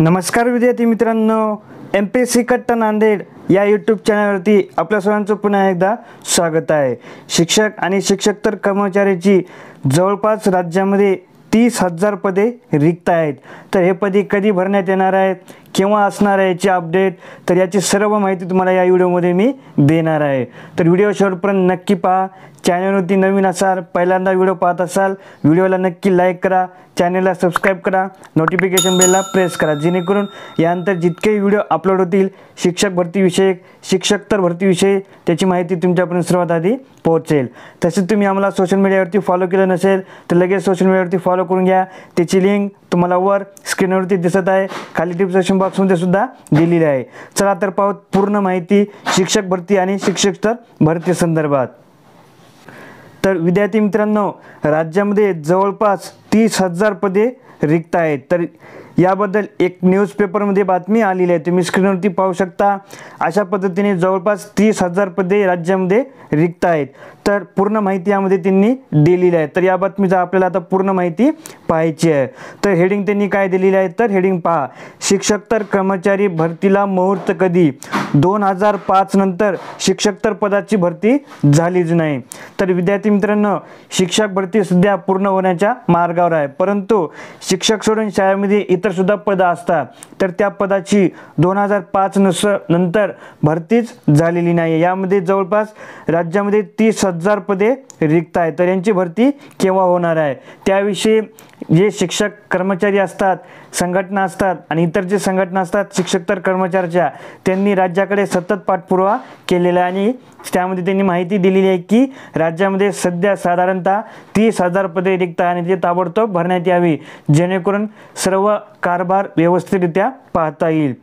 नमस्कार विद्यार्थी मित्रांनो एम पी एस सी कट्ट नांदेड या यूट्यूब चॅनलवरती आपल्या सर्वांचं पुन्हा एकदा स्वागत आहे शिक्षक आणि शिक्षक तर कर्मचाऱ्याची जवळपास राज्यामध्ये तीस हजार पदे रिक्त आहेत तर हे पदे कधी भरण्यात येणार आहेत केव्हा असणार आहे याची अपडेट तर याची सर्व माहिती तुम्हाला या व्हिडिओमध्ये मी देणार आहे तर व्हिडिओ शेवटपर्यंत नक्की पहा चॅनलवरती नवीन असाल पहिल्यांदा व्हिडिओ पाहत असाल व्हिडिओला नक्की लाईक करा चॅनलला सबस्क्राईब करा नोटिफिकेशन बेलला प्रेस करा जेणेकरून यानंतर जितकेही व्हिडिओ अपलोड होतील शिक्षक भरतीविषयक तर भरतीविषयी त्याची माहिती तुमच्यापर्यंत सर्वात आधी पोहोचेल तसेच तुम्ही आम्हाला सोशल मीडियावरती फॉलो केलं नसेल तर लगेच सोशल मीडियावरती फॉलो करून घ्या त्याची लिंक तुम्हाला वर स्क्रीनवरती दिसत आहे खाली टिप्स सुद्धा दिलेली आहे चला तर पाहू पूर्ण माहिती शिक्षक भरती आणि स्तर भरती संदर्भात तर विद्यार्थी मित्रांनो राज्यामध्ये जवळपास तीस हजार पदे रिक्त आहेत तर याबद्दल एक न्यूजपेपरमध्ये बातमी आलेली आहे तुम्ही स्क्रीनवरती पाहू शकता अशा पद्धतीने जवळपास तीस हजार पदे राज्यामध्ये रिक्त आहेत तर पूर्ण माहिती यामध्ये त्यांनी दिलेली आहे तर या बातमीचा आपल्याला आता पूर्ण माहिती पाहायची आहे तर हेडिंग त्यांनी काय दिलेली आहे तर हेडिंग पहा शिक्षक तर कर्मचारी भरतीला मुहूर्त कधी दोन हजार पाच नंतर शिक्षक तर पदाची भरती झालीच नाही तर विद्यार्थी मित्रांनो शिक्षक भरती सुद्धा पूर्ण होण्याच्या मार्गावर आहे परंतु शिक्षक सोडून शाळेमध्ये इतर सुद्धा पद असतात तर त्या पदाची दोन हजार पाच नस नंतर भरतीच झालेली नाही यामध्ये जवळपास राज्यामध्ये तीस हजार पदे रिक्त आहे तर यांची भरती केव्हा होणार आहे त्याविषयी जे शिक्षक कर्मचारी असतात संघटना असतात आणि इतर जे संघटना असतात शिक्षक तर कर्मचाऱ्याच्या त्यांनी राज्याकडे सतत पाठपुरावा केलेला आहे आणि त्यामध्ये त्यांनी माहिती दिलेली आहे की राज्यामध्ये सध्या साधारणतः तीस हजार पदे रिक्त आणि ते ताबडतोब भरण्यात यावी जेणेकरून सर्व कारभार व्यवस्थितरित्या पाहता येईल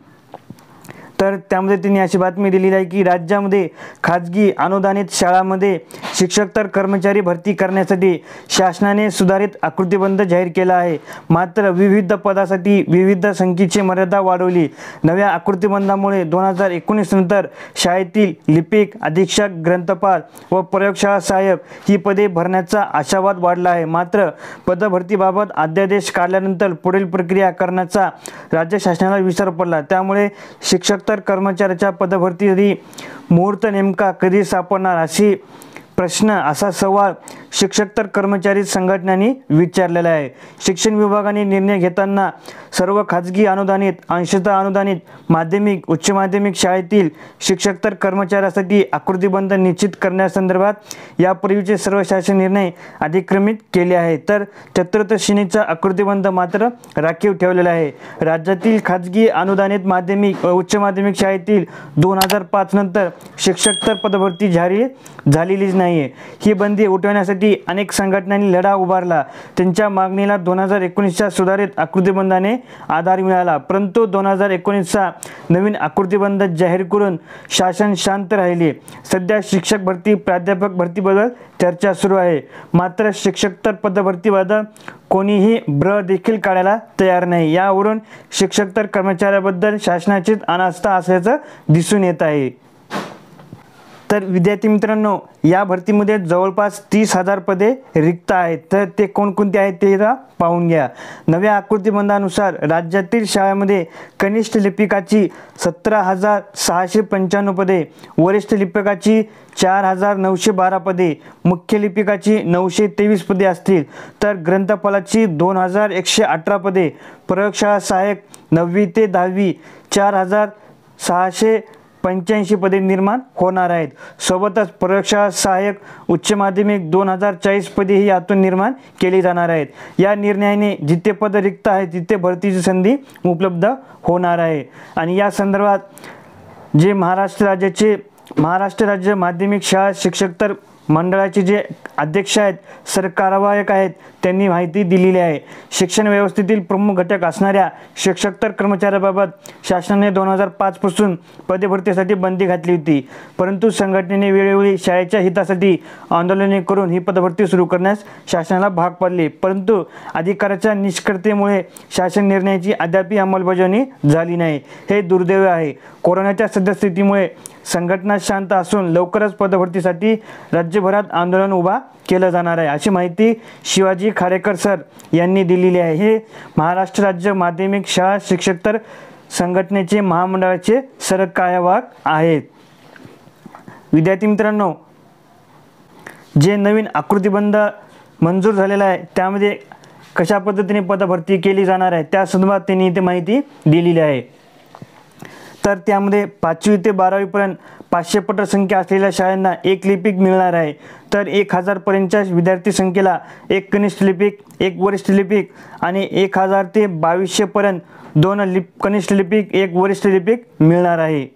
तर त्यामध्ये त्यांनी अशी बातमी दिली आहे की राज्यामध्ये खाजगी अनुदानित शाळामध्ये शिक्षक तर कर्मचारी भरती करण्यासाठी शासनाने सुधारित आकृतीबंध जाहीर केला आहे मात्र विविध पदासाठी विविध संख्येची मर्यादा वाढवली नव्या आकृतीबंधामुळे दोन हजार एकोणीस नंतर शाळेतील लिपिक अधीक्षक ग्रंथपाल व प्रयोगशाळा सहाय्यक ही पदे भरण्याचा आशावाद वाढला आहे मात्र पदभरतीबाबत अध्यादेश काढल्यानंतर पुढील प्रक्रिया करण्याचा राज्य शासनाला विसर पडला त्यामुळे शिक्षक तर कर्मचाऱ्याच्या पदभरती मुहूर्त नेमका कधी सापडणार अशी प्रश्न असा सवाल शिक्षक तर कर्मचारी संघटनांनी विचारलेला आहे शिक्षण विभागाने निर्णय घेताना सर्व खाजगी अनुदानित अंशतः अनुदानित माध्यमिक उच्च माध्यमिक शाळेतील शिक्षक तर कर्मचाऱ्यासाठी आकृतीबंध निश्चित करण्यासंदर्भात यापूर्वीचे सर्व शासन निर्णय अधिक्रमित केले आहे तर चतुर्थ श्रेणीचा आकृतीबंध मात्र राखीव ठेवलेला आहे राज्यातील खाजगी अनुदानित माध्यमिक व उच्च माध्यमिक शाळेतील दोन हजार पाच नंतर शिक्षक तर पदभरती जारी झालेलीच नाही ही बंदी उठवण्यासाठी यासाठी अनेक संघटनांनी लढा उभारला त्यांच्या मागणीला दोन हजार एकोणीसच्या सुधारित आकृतीबंधाने आधार मिळाला परंतु दोन हजार एकोणीसचा नवीन आकृतीबंध जाहीर करून शासन शांत राहिले सध्या शिक्षक भरती प्राध्यापक भरतीबद्दल चर्चा सुरू आहे मात्र शिक्षकतर पदभरतीबद्दल कोणीही ब्र देखील काढायला तयार नाही यावरून शिक्षकतर कर्मचाऱ्याबद्दल शासनाचीच अनास्था असल्याचं दिसून येत आहे तर विद्यार्थी मित्रांनो या भरतीमध्ये जवळपास तीस हजार पदे रिक्त आहेत तर ते कोणकोणते आहेत ते पाहून घ्या नव्या आकृतीबंधानुसार राज्यातील शाळेमध्ये कनिष्ठ लिपिकाची सतरा हजार सहाशे पंच्याण्णव पदे वरिष्ठ लिपिकाची चार हजार नऊशे बारा पदे मुख्य लिपिकाची नऊशे तेवीस पदे असतील तर ग्रंथपालाची दोन हजार एकशे अठरा पदे प्रयोगशाळा सहाय्यक नववी ते दहावी चार हजार सहाशे पंच्याऐंशी पदे निर्माण होणार आहेत सोबतच प्रयोगशाळा सहाय्यक उच्च माध्यमिक दोन हजार चाळीस पदे ही यातून निर्माण केली जाणार आहेत या निर्णयाने जिथे पद रिक्त आहे तिथे भरतीची संधी उपलब्ध होणार आहे आणि या संदर्भात जे महाराष्ट्र राज्याचे महाराष्ट्र राज्य माध्यमिक शाळा शिक्षक तर मंडळाचे जे अध्यक्ष आहेत सरकारवायक आहेत त्यांनी माहिती दिलेली आहे शिक्षण व्यवस्थेतील प्रमुख घटक असणाऱ्या शिक्षक तर कर्मचाऱ्याबाबत शासनाने दोन हजार पाचपासून पदे बंदी घातली होती परंतु संघटनेने वेळोवेळी शाळेच्या हितासाठी आंदोलने करून ही पदभरती सुरू करण्यास शासनाला भाग पडले परंतु अधिकाराच्या निष्कर्तेमुळे शासन निर्णयाची अद्यापही अंमलबजावणी झाली नाही हे दुर्दैव आहे कोरोनाच्या सद्यस्थितीमुळे संघटना शांत असून लवकरच पदभरतीसाठी राज्यभरात आंदोलन उभा केलं जाणार आहे अशी माहिती शिवाजी खारेकर सर यांनी दिलेली आहे हे महाराष्ट्र राज्य माध्यमिक शाळा शिक्षकतर संघटनेचे महामंडळाचे सर आहेत विद्यार्थी मित्रांनो जे नवीन आकृतीबंध मंजूर झालेला आहे त्यामध्ये कशा पद्धतीने पदभरती केली जाणार आहे त्या संदर्भात त्यांनी इथे माहिती दिलेली आहे तर त्यामध्ये पाचवी ते बारावीपर्यंत पाचशे पटसंख्या असलेल्या शाळांना एक लिपिक मिळणार आहे तर एक हजारपर्यंतच्या विद्यार्थी संख्येला एक कनिष्ठ लिपिक एक वरिष्ठ लिपिक आणि एक हजार ते बावीसशेपर्यंत दोन लिप कनिष्ठ लिपिक एक वरिष्ठ लिपिक मिळणार आहे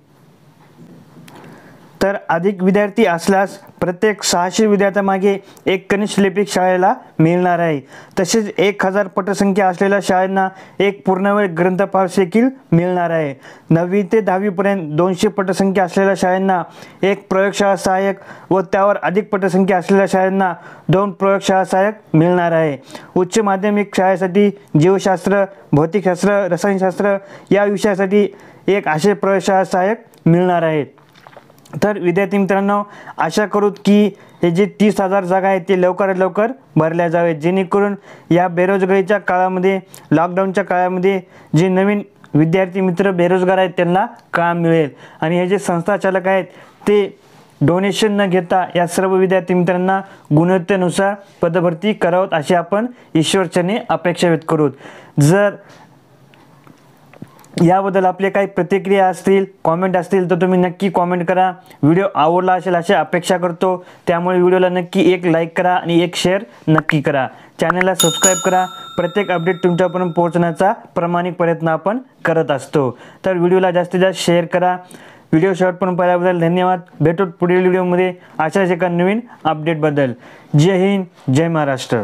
तर अधिक विद्यार्थी असल्यास प्रत्येक सहाशे विद्यार्थ्यामागे एक कनिष्ठ लिपिक शाळेला मिळणार आहे तसेच एक हजार पटसंख्या असलेल्या शाळांना एक पूर्णवेळ ग्रंथपाठ देखील मिळणार आहे नववी ते दहावीपर्यंत दोनशे पटसंख्या असलेल्या शाळांना एक प्रयोगशाळा सहाय्यक व त्यावर अधिक पटसंख्या असलेल्या शाळांना दोन प्रयोगशाळा सहाय्यक मिळणार आहे उच्च माध्यमिक शाळेसाठी जीवशास्त्र भौतिकशास्त्र रसायनशास्त्र या विषयासाठी एक असे प्रयोगशाळा सहाय्यक मिळणार आहेत तर विद्यार्थी मित्रांनो आशा करूत की हे जे तीस हजार जागा आहेत ते लवकरात लवकर भरल्या जावेत जेणेकरून या बेरोजगारीच्या काळामध्ये लॉकडाऊनच्या काळामध्ये जे नवीन विद्यार्थी मित्र बेरोजगार आहेत त्यांना काम मिळेल आणि हे जे संस्थाचालक आहेत ते डोनेशन न घेता या सर्व विद्यार्थी मित्रांना गुणवत्तेनुसार पदभरती करावत अशी आपण ईश्वरच्याने अपेक्षा व्यक्त करू जर याबद्दल आपले काही प्रतिक्रिया असतील कॉमेंट असतील तर तुम्ही नक्की कॉमेंट करा व्हिडिओ आवडला असेल अशी अपेक्षा करतो त्यामुळे व्हिडिओला नक्की एक लाईक करा आणि एक शेअर नक्की करा चॅनलला सबस्क्राईब करा प्रत्येक अपडेट तुमच्यापर्यंत पोहोचण्याचा प्रामाणिक प्रयत्न आपण करत असतो तर व्हिडिओला जास्तीत जास्त शेअर करा व्हिडिओ शॉर्टपर्यंत पाहिल्याबद्दल धन्यवाद भेटू पुढील व्हिडिओमध्ये अशाच एका नवीन अपडेटबद्दल जय हिंद जय महाराष्ट्र